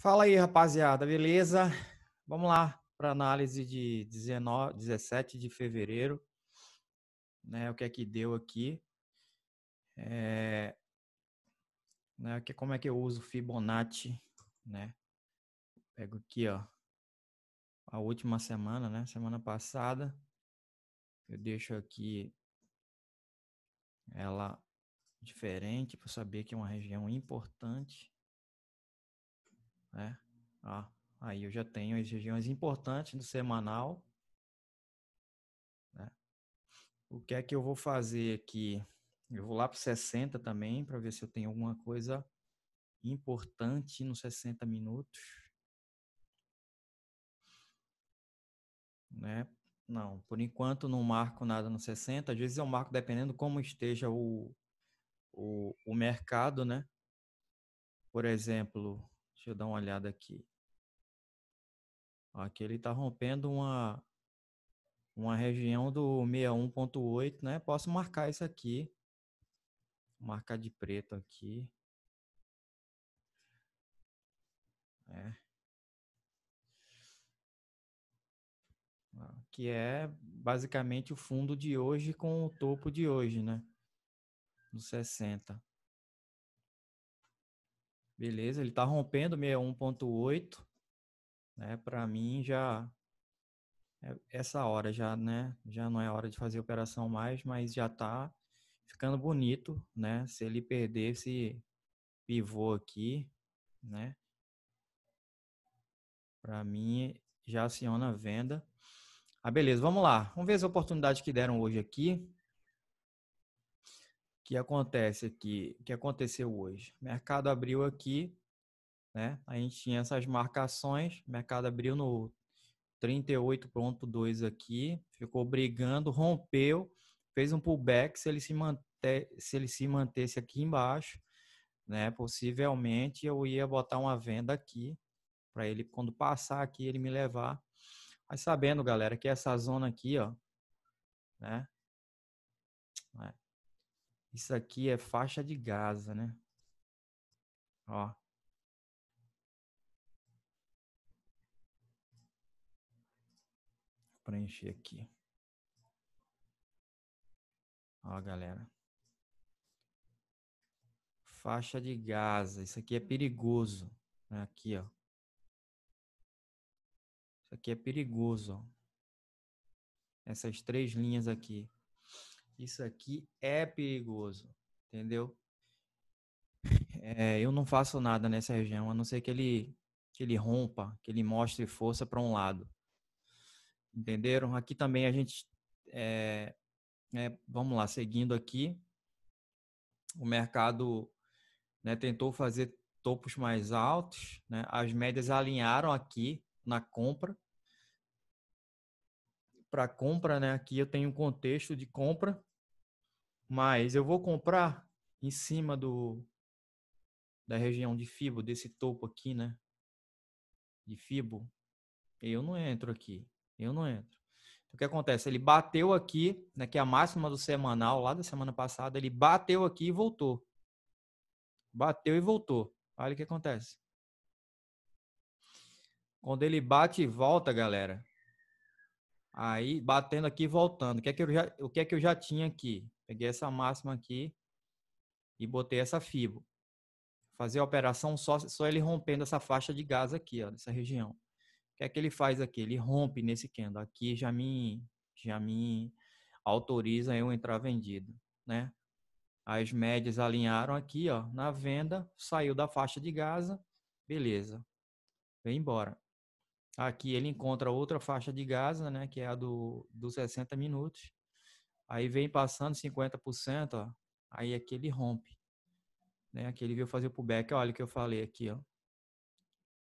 Fala aí, rapaziada, beleza? Vamos lá para análise de 19, 17 de fevereiro, né? O que é que deu aqui? É, né? Que como é que eu uso Fibonacci, né? Pego aqui, ó, a última semana, né? Semana passada, eu deixo aqui ela diferente para saber que é uma região importante. Né? aí eu já tenho as regiões importantes do semanal. Né? O que é que eu vou fazer aqui? Eu vou lá para 60 também, para ver se eu tenho alguma coisa importante nos 60 minutos. Né? Não, por enquanto não marco nada no 60. Às vezes eu marco dependendo como esteja o, o, o mercado, né? Por exemplo, Deixa eu dar uma olhada aqui. Aqui ele está rompendo uma, uma região do 61.8, né? Posso marcar isso aqui. Marcar de preto aqui. É. Que é basicamente o fundo de hoje com o topo de hoje, né? No 60. Beleza, ele está rompendo 61.8, né? Para mim já é essa hora já, né? Já não é hora de fazer operação mais, mas já está ficando bonito, né? Se ele perder esse pivô aqui, né? Para mim já aciona a venda. Ah, beleza, vamos lá. Vamos ver as oportunidades que deram hoje aqui que acontece aqui, que aconteceu hoje. mercado abriu aqui, né? A gente tinha essas marcações, mercado abriu no 38.2 aqui, ficou brigando, rompeu, fez um pullback, se ele se manter, se ele se mantesse aqui embaixo, né? Possivelmente eu ia botar uma venda aqui para ele quando passar aqui ele me levar. Mas sabendo, galera, que essa zona aqui, ó, né? Isso aqui é faixa de Gaza, né? Ó. Preencher aqui. Ó, galera. Faixa de Gaza. Isso aqui é perigoso. Né? Aqui, ó. Isso aqui é perigoso, ó. Essas três linhas aqui. Isso aqui é perigoso, entendeu? É, eu não faço nada nessa região, a não ser que ele, que ele rompa, que ele mostre força para um lado. Entenderam? Aqui também a gente. É, é, vamos lá, seguindo aqui. O mercado né, tentou fazer topos mais altos, né? as médias alinharam aqui na compra. Para compra, né? aqui eu tenho um contexto de compra mas eu vou comprar em cima do da região de fibo, desse topo aqui, né? De fibo. Eu não entro aqui. Eu não entro. Então, o que acontece? Ele bateu aqui, né, que é a máxima do semanal, lá da semana passada, ele bateu aqui e voltou. Bateu e voltou. Olha o que acontece. Quando ele bate e volta, galera, aí batendo aqui e voltando, o que, é que eu já, o que é que eu já tinha aqui? Peguei essa máxima aqui e botei essa fibo Fazer a operação só, só ele rompendo essa faixa de gás aqui, ó, dessa região. O que é que ele faz aqui? Ele rompe nesse candle. Aqui já me, já me autoriza eu entrar vendido, né? As médias alinharam aqui, ó, na venda, saiu da faixa de Gaza, beleza. Vem embora. Aqui ele encontra outra faixa de Gaza, né, que é a do, dos 60 minutos. Aí vem passando 50%, ó, aí aqui ele rompe. Né? Aqui ele veio fazer o pullback. Olha o que eu falei aqui, ó.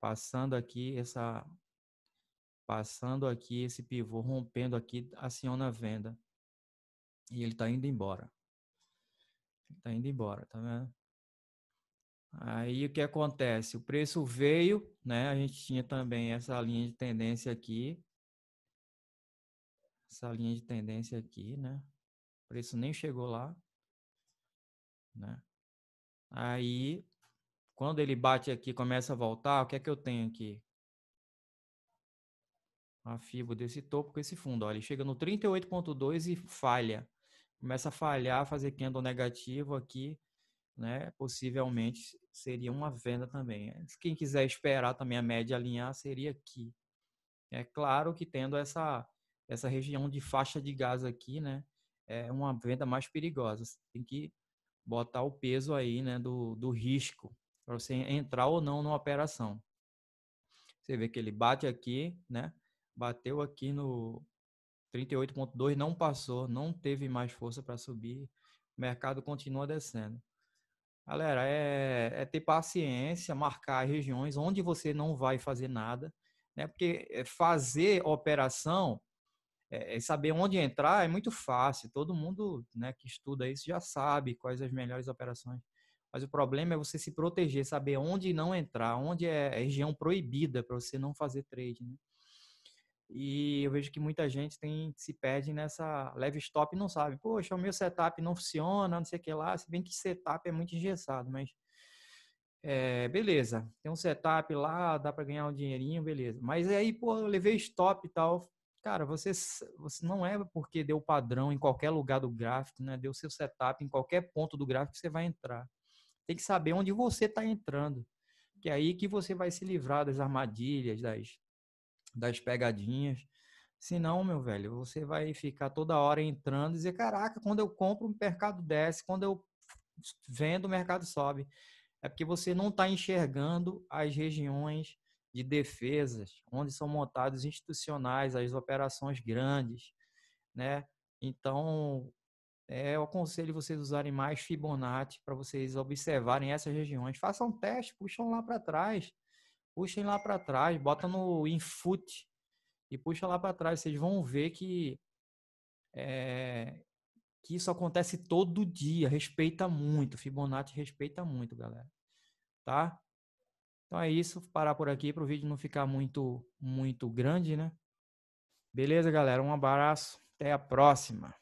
Passando aqui essa passando aqui esse pivô, rompendo aqui, aciona a venda. E ele está indo embora. Ele tá indo embora, tá vendo? Aí o que acontece? O preço veio, né? A gente tinha também essa linha de tendência aqui, essa linha de tendência aqui, né? O preço nem chegou lá, né? Aí, quando ele bate aqui, começa a voltar, o que é que eu tenho aqui? A fibo desse topo com esse fundo, Olha, ele chega no 38.2 e falha. Começa a falhar, fazer candle negativo aqui, né? Possivelmente seria uma venda também. Quem quiser esperar também a média alinhar seria aqui. É claro que tendo essa essa região de faixa de gás aqui, né? É uma venda mais perigosa. Você tem que botar o peso aí, né? Do, do risco para você entrar ou não numa operação. Você vê que ele bate aqui, né? Bateu aqui no 38.2, não passou, não teve mais força para subir. O mercado continua descendo. Galera, é, é, ter paciência, marcar regiões onde você não vai fazer nada, né? Porque é, fazer operação é, é, saber onde entrar é muito fácil. Todo mundo né, que estuda isso já sabe quais as melhores operações. Mas o problema é você se proteger, saber onde não entrar, onde é, é região proibida para você não fazer trade. Né? E eu vejo que muita gente tem se perde nessa leve stop e não sabe. Poxa, o meu setup não funciona, não sei o que lá. Se bem que setup é muito engessado, mas é, beleza, tem um setup lá, dá para ganhar um dinheirinho, beleza. Mas aí, pô, eu levei stop e tal, Cara, você, você não é porque deu padrão em qualquer lugar do gráfico, né? Deu seu setup em qualquer ponto do gráfico você vai entrar. Tem que saber onde você está entrando. Que é aí que você vai se livrar das armadilhas, das, das pegadinhas. Senão, meu velho, você vai ficar toda hora entrando e dizer: caraca, quando eu compro, o mercado desce, quando eu vendo, o mercado sobe. É porque você não está enxergando as regiões de defesas, onde são montados institucionais, as operações grandes, né? Então, é, eu aconselho vocês usarem mais Fibonacci para vocês observarem essas regiões. Façam um teste, puxam lá para trás, puxem lá para trás, bota no infoot e puxa lá para trás. Vocês vão ver que é, que isso acontece todo dia. Respeita muito, Fibonacci respeita muito, galera. Tá? Então é isso, parar por aqui para o vídeo não ficar muito muito grande, né? Beleza, galera? Um abraço, até a próxima.